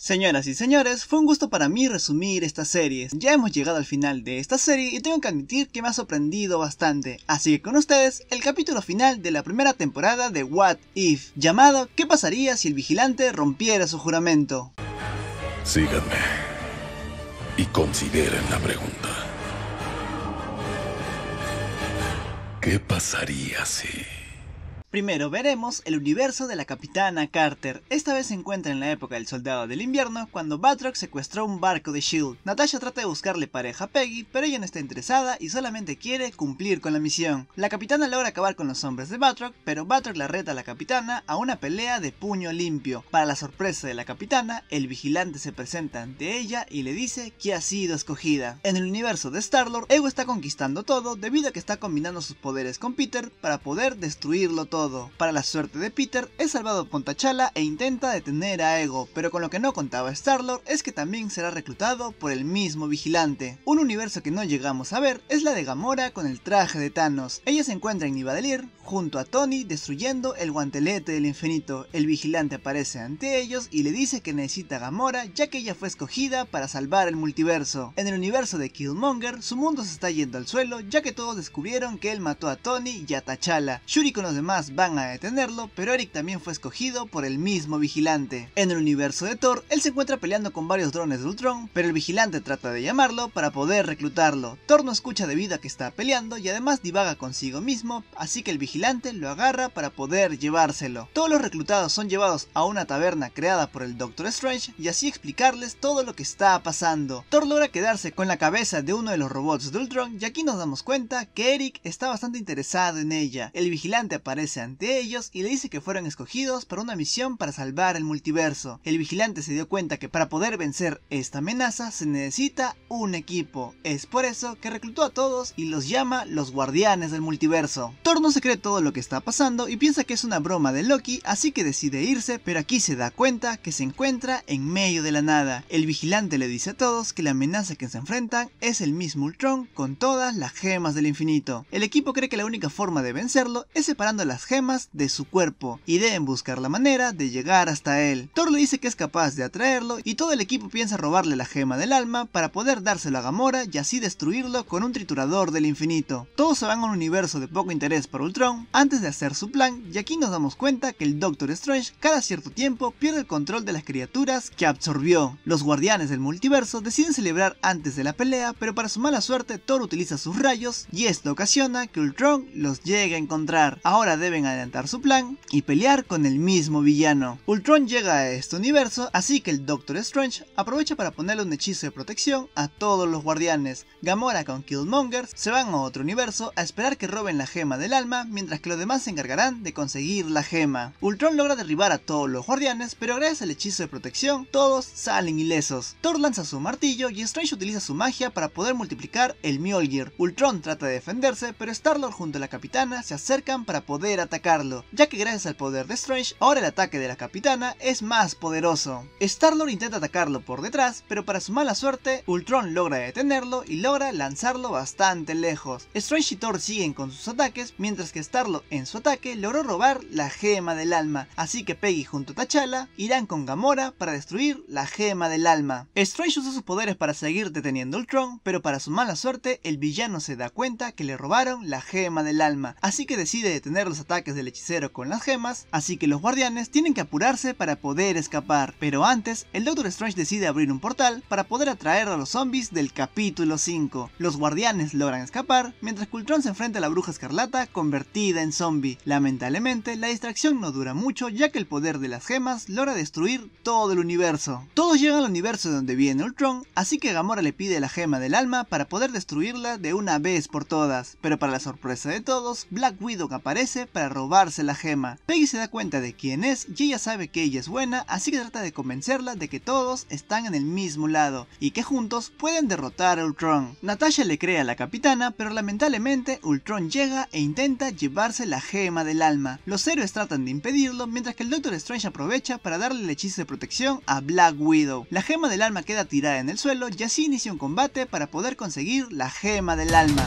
Señoras y señores, fue un gusto para mí resumir estas series. Ya hemos llegado al final de esta serie y tengo que admitir que me ha sorprendido bastante. Así que con ustedes, el capítulo final de la primera temporada de What If, llamado ¿Qué pasaría si el vigilante rompiera su juramento? Síganme y consideren la pregunta. ¿Qué pasaría si... Primero veremos el universo de la Capitana Carter. Esta vez se encuentra en la época del Soldado del Invierno, cuando Batroc secuestró un barco de S.H.I.E.L.D. Natasha trata de buscarle pareja a Peggy, pero ella no está interesada y solamente quiere cumplir con la misión. La Capitana logra acabar con los hombres de Batroc, pero Batroc la reta a la Capitana a una pelea de puño limpio. Para la sorpresa de la Capitana, el vigilante se presenta ante ella y le dice que ha sido escogida. En el universo de Star-Lord, Ego está conquistando todo debido a que está combinando sus poderes con Peter para poder destruirlo todo. Para la suerte de Peter, es salvado por T'Challa e intenta detener a Ego, pero con lo que no contaba Star-Lord es que también será reclutado por el mismo vigilante. Un universo que no llegamos a ver es la de Gamora con el traje de Thanos. Ella se encuentra en Nivadelir junto a Tony destruyendo el guantelete del infinito. El vigilante aparece ante ellos y le dice que necesita a Gamora ya que ella fue escogida para salvar el multiverso. En el universo de Killmonger, su mundo se está yendo al suelo ya que todos descubrieron que él mató a Tony y a T'Challa. Shuri con los demás van a detenerlo, pero Eric también fue escogido por el mismo vigilante. En el universo de Thor, él se encuentra peleando con varios drones de Ultron, pero el vigilante trata de llamarlo para poder reclutarlo. Thor no escucha debido a que está peleando y además divaga consigo mismo, así que el vigilante lo agarra para poder llevárselo. Todos los reclutados son llevados a una taberna creada por el Doctor Strange y así explicarles todo lo que está pasando. Thor logra quedarse con la cabeza de uno de los robots de Ultron y aquí nos damos cuenta que Eric está bastante interesado en ella. El vigilante aparece ante ellos y le dice que fueron escogidos para una misión para salvar el multiverso. El vigilante se dio cuenta que para poder vencer esta amenaza se necesita un equipo. Es por eso que reclutó a todos y los llama los guardianes del multiverso. Thor no se cree todo lo que está pasando y piensa que es una broma de Loki, así que decide irse, pero aquí se da cuenta que se encuentra en medio de la nada. El vigilante le dice a todos que la amenaza que se enfrentan es el mismo Ultron con todas las gemas del infinito. El equipo cree que la única forma de vencerlo es separando las gemas de su cuerpo y deben buscar la manera de llegar hasta él. Thor le dice que es capaz de atraerlo y todo el equipo piensa robarle la gema del alma para poder dárselo a Gamora y así destruirlo con un triturador del infinito. Todos se van a un universo de poco interés para Ultron antes de hacer su plan y aquí nos damos cuenta que el Doctor Strange cada cierto tiempo pierde el control de las criaturas que absorbió. Los guardianes del multiverso deciden celebrar antes de la pelea pero para su mala suerte Thor utiliza sus rayos y esto ocasiona que Ultron los llegue a encontrar. Ahora deben en adelantar su plan y pelear con el mismo villano. Ultron llega a este universo, así que el Doctor Strange aprovecha para ponerle un hechizo de protección a todos los guardianes. Gamora con Killmonger se van a otro universo a esperar que roben la gema del alma, mientras que los demás se encargarán de conseguir la gema. Ultron logra derribar a todos los guardianes, pero gracias al hechizo de protección, todos salen ilesos. Thor lanza su martillo y Strange utiliza su magia para poder multiplicar el Mjolnir. Ultron trata de defenderse, pero Star-Lord junto a la capitana se acercan para poder atacarlo, ya que gracias al poder de Strange, ahora el ataque de la capitana es más poderoso. Starlord intenta atacarlo por detrás, pero para su mala suerte, Ultron logra detenerlo y logra lanzarlo bastante lejos. Strange y Thor siguen con sus ataques, mientras que Starlord en su ataque logró robar la gema del alma, así que Peggy junto a T'Challa irán con Gamora para destruir la gema del alma. Strange usa sus poderes para seguir deteniendo a Ultron, pero para su mala suerte el villano se da cuenta que le robaron la gema del alma, así que decide detener los ataques del hechicero con las gemas, así que los guardianes tienen que apurarse para poder escapar. Pero antes, el Doctor Strange decide abrir un portal para poder atraer a los zombies del capítulo 5. Los guardianes logran escapar, mientras Ultron se enfrenta a la bruja escarlata convertida en zombie. Lamentablemente, la distracción no dura mucho ya que el poder de las gemas logra destruir todo el universo. Todos llegan al universo de donde viene Ultron, así que Gamora le pide la gema del alma para poder destruirla de una vez por todas. Pero para la sorpresa de todos, Black Widow aparece para robarse la gema. Peggy se da cuenta de quién es y ella sabe que ella es buena, así que trata de convencerla de que todos están en el mismo lado y que juntos pueden derrotar a Ultron. Natasha le cree a la capitana, pero lamentablemente Ultron llega e intenta llevarse la gema del alma. Los héroes tratan de impedirlo, mientras que el Doctor Strange aprovecha para darle el hechizo de protección a Black Widow. La gema del alma queda tirada en el suelo y así inicia un combate para poder conseguir la gema del alma.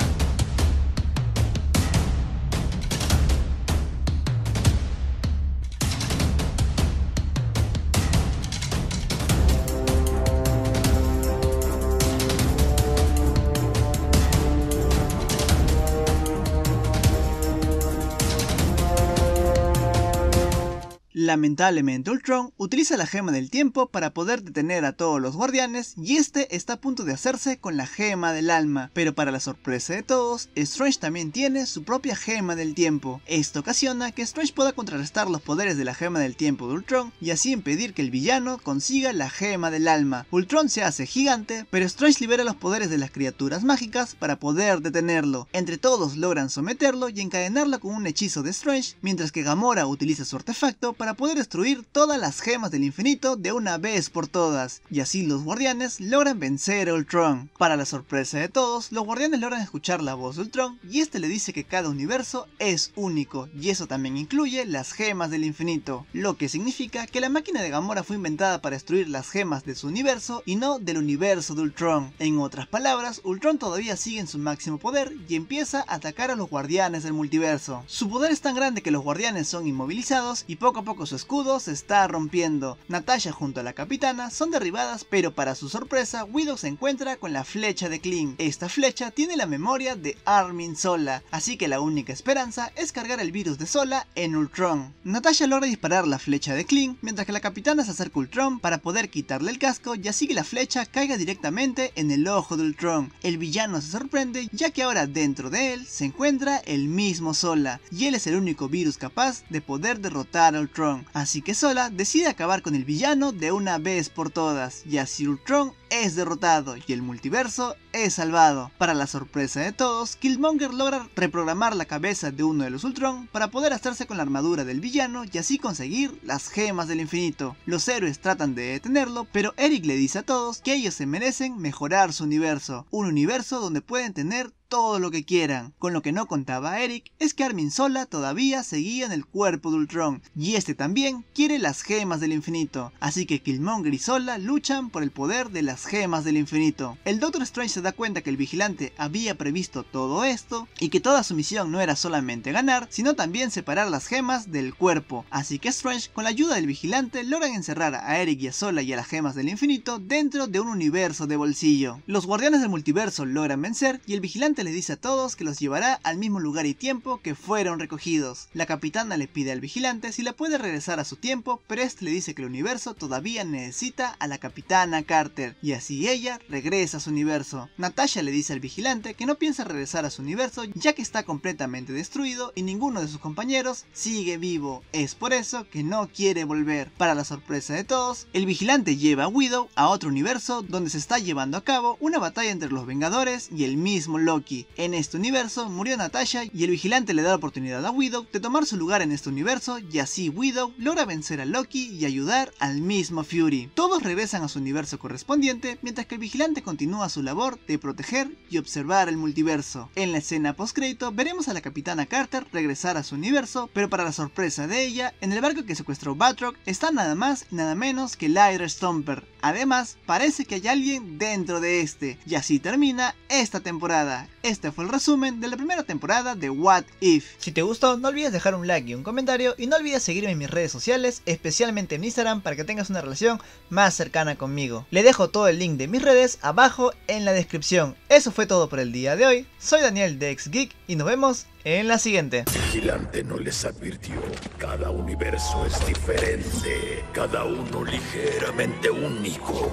Lamentablemente Ultron utiliza la gema del tiempo para poder detener a todos los guardianes y este está a punto de hacerse con la gema del alma, pero para la sorpresa de todos, Strange también tiene su propia gema del tiempo. Esto ocasiona que Strange pueda contrarrestar los poderes de la gema del tiempo de Ultron y así impedir que el villano consiga la gema del alma. Ultron se hace gigante, pero Strange libera los poderes de las criaturas mágicas para poder detenerlo. Entre todos logran someterlo y encadenarlo con un hechizo de Strange, mientras que Gamora utiliza su artefacto para poder destruir todas las gemas del infinito de una vez por todas, y así los guardianes logran vencer a Ultron. Para la sorpresa de todos, los guardianes logran escuchar la voz de Ultron y este le dice que cada universo es único, y eso también incluye las gemas del infinito, lo que significa que la máquina de Gamora fue inventada para destruir las gemas de su universo y no del universo de Ultron. En otras palabras, Ultron todavía sigue en su máximo poder y empieza a atacar a los guardianes del multiverso. Su poder es tan grande que los guardianes son inmovilizados y poco a poco su escudo se está rompiendo. Natasha junto a la capitana son derribadas, pero para su sorpresa, Widow se encuentra con la flecha de Kling. Esta flecha tiene la memoria de Armin Sola, así que la única esperanza es cargar el virus de Sola en Ultron. Natasha logra disparar la flecha de Kling, mientras que la capitana se acerca a Ultron para poder quitarle el casco y así que la flecha caiga directamente en el ojo de Ultron. El villano se sorprende ya que ahora dentro de él se encuentra el mismo Sola, y él es el único virus capaz de poder derrotar a Ultron así que Sola decide acabar con el villano de una vez por todas, y así Ultron es derrotado y el multiverso es salvado. Para la sorpresa de todos, Killmonger logra reprogramar la cabeza de uno de los Ultron para poder hacerse con la armadura del villano y así conseguir las gemas del infinito. Los héroes tratan de detenerlo, pero Eric le dice a todos que ellos se merecen mejorar su universo, un universo donde pueden tener todo lo que quieran. Con lo que no contaba Eric es que Armin Sola todavía seguía en el cuerpo de Ultron y este también quiere las gemas del infinito, así que Killmonger y Sola luchan por el poder de las gemas del infinito. El Doctor Strange se da cuenta que el vigilante había previsto todo esto y que toda su misión no era solamente ganar, sino también separar las gemas del cuerpo, así que Strange con la ayuda del vigilante logran encerrar a Eric y a Sola y a las gemas del infinito dentro de un universo de bolsillo. Los guardianes del multiverso logran vencer y el vigilante le dice a todos que los llevará al mismo lugar y tiempo que fueron recogidos. La capitana le pide al vigilante si la puede regresar a su tiempo, pero este le dice que el universo todavía necesita a la capitana Carter, y así ella regresa a su universo. Natasha le dice al vigilante que no piensa regresar a su universo ya que está completamente destruido y ninguno de sus compañeros sigue vivo, es por eso que no quiere volver. Para la sorpresa de todos, el vigilante lleva a Widow a otro universo donde se está llevando a cabo una batalla entre los Vengadores y el mismo Loki. En este universo murió Natasha y el vigilante le da la oportunidad a Widow de tomar su lugar en este universo y así Widow logra vencer a Loki y ayudar al mismo Fury. Todos regresan a su universo correspondiente mientras que el vigilante continúa su labor de proteger y observar el multiverso. En la escena post postcrédito veremos a la capitana Carter regresar a su universo, pero para la sorpresa de ella, en el barco que secuestró Batroc está nada más y nada menos que Lyra Stomper. Además, parece que hay alguien dentro de este, y así termina esta temporada este fue el resumen de la primera temporada de What If. Si te gustó, no olvides dejar un like y un comentario y no olvides seguirme en mis redes sociales, especialmente en Instagram para que tengas una relación más cercana conmigo. Le dejo todo el link de mis redes abajo en la descripción. Eso fue todo por el día de hoy. Soy Daniel de Xgeek, y nos vemos en la siguiente. Vigilante no les advirtió. Cada universo es diferente, cada uno ligeramente único.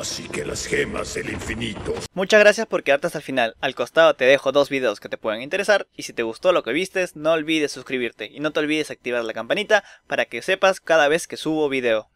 Así que las gemas del infinito. Muchas gracias por quedarte hasta el final. Al costado te dejo dos videos que te puedan interesar y si te gustó lo que vistes, no olvides suscribirte y no te olvides activar la campanita para que sepas cada vez que subo video.